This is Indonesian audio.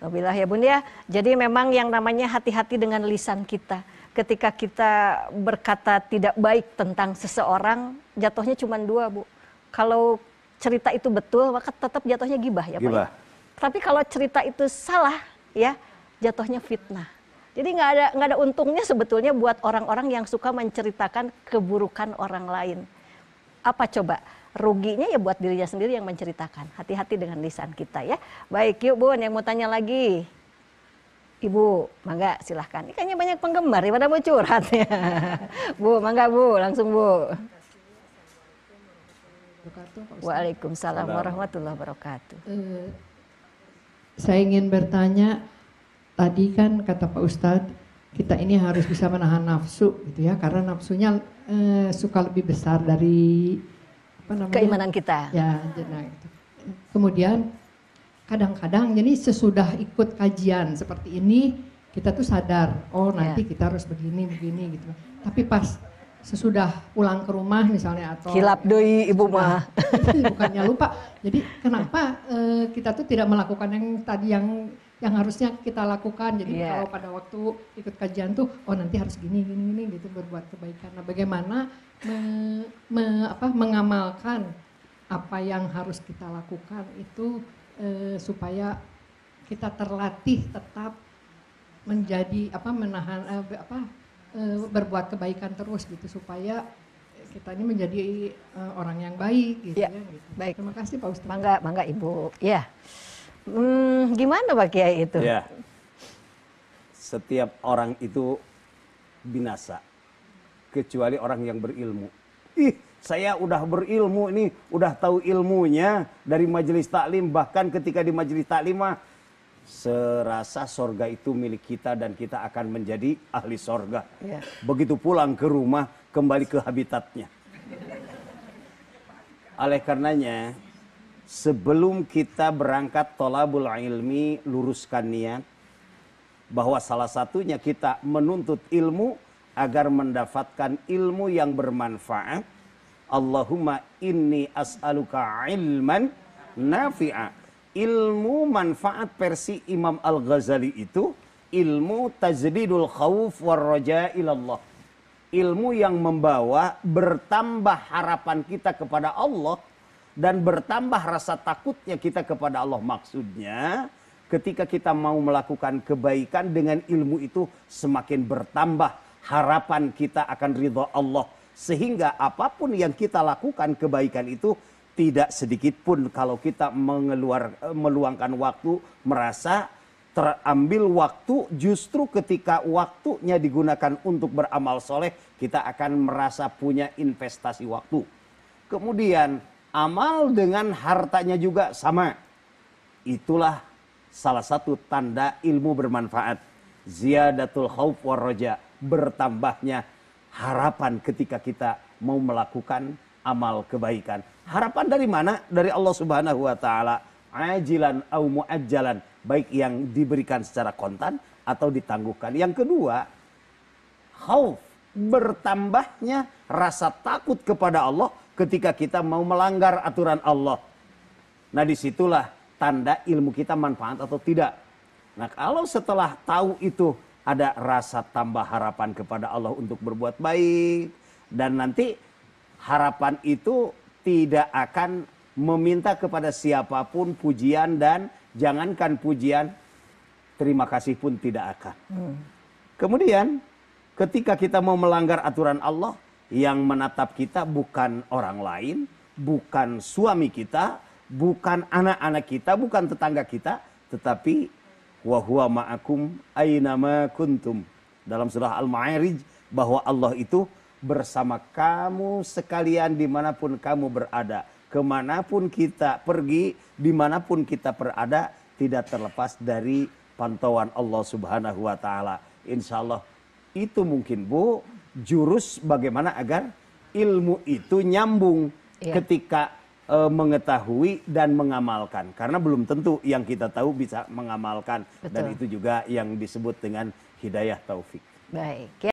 Alhamdulillah ya Bunda. Ya. Jadi memang yang namanya hati-hati dengan lisan kita. Ketika kita berkata tidak baik tentang seseorang, jatuhnya cuma dua Bu. Kalau cerita itu betul, maka tetap jatuhnya gibah ya, ya. gibah. Pak. Tapi kalau cerita itu salah, ya jatuhnya fitnah. Jadi nggak ada nggak ada untungnya sebetulnya buat orang-orang yang suka menceritakan keburukan orang lain. Apa coba? ruginya ya buat dirinya sendiri yang menceritakan. Hati-hati dengan lisan kita ya. Baik, yuk Bun yang mau tanya lagi. Ibu, mangga silahkan. Ini kayaknya banyak penggemar daripada mau curhat ya. Bu, mangga Bu, langsung Bu. Waalaikumsalam warahmatullahi wabarakatuh. Eh, saya ingin bertanya, tadi kan kata Pak Ustadz, kita ini harus bisa menahan nafsu gitu ya, karena nafsunya eh, suka lebih besar dari apa namanya keimanan kita. Ya, nah itu. Kemudian kadang-kadang jadi sesudah ikut kajian seperti ini kita tuh sadar oh iya. nanti ya. kita harus begini begini gitu tapi pas sesudah pulang ke rumah misalnya atau kilap doi ibu mah bukannya lupa jadi kenapa uh, kita tuh tidak melakukan yang tadi yang yang harusnya kita lakukan. Jadi yeah. kalau pada waktu ikut kajian tuh, oh nanti harus gini gini gini gitu berbuat kebaikan. Nah bagaimana me, me, apa, mengamalkan apa yang harus kita lakukan itu eh, supaya kita terlatih tetap menjadi apa menahan eh, apa eh, berbuat kebaikan terus gitu supaya kita ini menjadi uh, orang yang baik gitu ya. ya gitu. Baik. Terima kasih Pak Ustaz. Mangga, mangga Ibu. Ya. Yeah. Hmm, gimana Pak Kiai itu? Ya. Setiap orang itu binasa. Kecuali orang yang berilmu. Ih, saya udah berilmu ini, udah tahu ilmunya dari majelis taklim. Bahkan ketika di majelis taklim mah, serasa sorga itu milik kita dan kita akan menjadi ahli sorga. Ya. Begitu pulang ke rumah, kembali ke habitatnya. Oleh karenanya, sebelum kita berangkat tolabul ilmi luruskan niat bahwa salah satunya kita menuntut ilmu agar mendapatkan ilmu yang bermanfaat. Allahumma inni as'aluka ilman nafi'a. Ilmu manfaat versi Imam Al-Ghazali itu ilmu tajdidul khawf war ilallah. Ilmu yang membawa bertambah harapan kita kepada Allah dan bertambah rasa takutnya kita kepada Allah maksudnya ketika kita mau melakukan kebaikan dengan ilmu itu semakin bertambah harapan kita akan ridho Allah sehingga apapun yang kita lakukan kebaikan itu tidak sedikit pun kalau kita mengeluar eh, meluangkan waktu merasa terambil waktu justru ketika waktunya digunakan untuk beramal soleh kita akan merasa punya investasi waktu kemudian amal dengan hartanya juga sama. Itulah salah satu tanda ilmu bermanfaat. Ziyadatul khauf warroja, bertambahnya harapan ketika kita mau melakukan amal kebaikan. Harapan dari mana? Dari Allah Subhanahu wa taala. Ajilan au muajjalan, baik yang diberikan secara kontan atau ditangguhkan. Yang kedua, khauf, bertambahnya rasa takut kepada Allah ketika kita mau melanggar aturan Allah. Nah disitulah tanda ilmu kita manfaat atau tidak. Nah kalau setelah tahu itu ada rasa tambah harapan kepada Allah untuk berbuat baik. Dan nanti harapan itu tidak akan meminta kepada siapapun pujian dan jangankan pujian terima kasih pun tidak akan. Hmm. Kemudian ketika kita mau melanggar aturan Allah, yang menatap kita bukan orang lain, bukan suami kita, bukan anak-anak kita, bukan tetangga kita, tetapi wa huwa ma'akum aina ma kuntum. Dalam surah Al-Ma'arij bahwa Allah itu bersama kamu sekalian dimanapun kamu berada. Kemanapun kita pergi, dimanapun kita berada, tidak terlepas dari pantauan Allah subhanahu wa ta'ala. Insya Allah itu mungkin Bu, jurus bagaimana agar ilmu itu nyambung ya. ketika e, mengetahui dan mengamalkan karena belum tentu yang kita tahu bisa mengamalkan Betul. dan itu juga yang disebut dengan hidayah taufik. Baik. Ya.